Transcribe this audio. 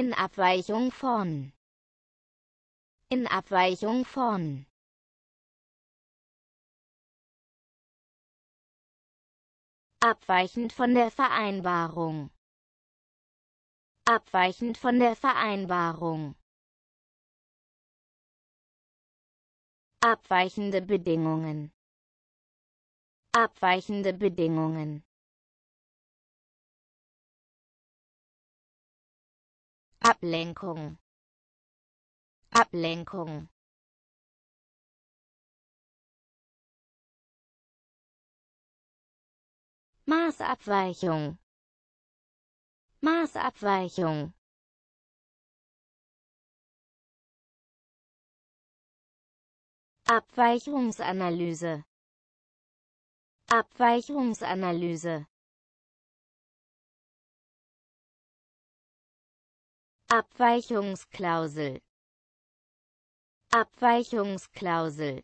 in Abweichung von in Abweichung von abweichend von der Vereinbarung abweichend von der Vereinbarung abweichende Bedingungen abweichende Bedingungen Ablenkung. Ablenkung. Maßabweichung. Maßabweichung. Abweichungsanalyse. Abweichungsanalyse. Abweichungsklausel Abweichungsklausel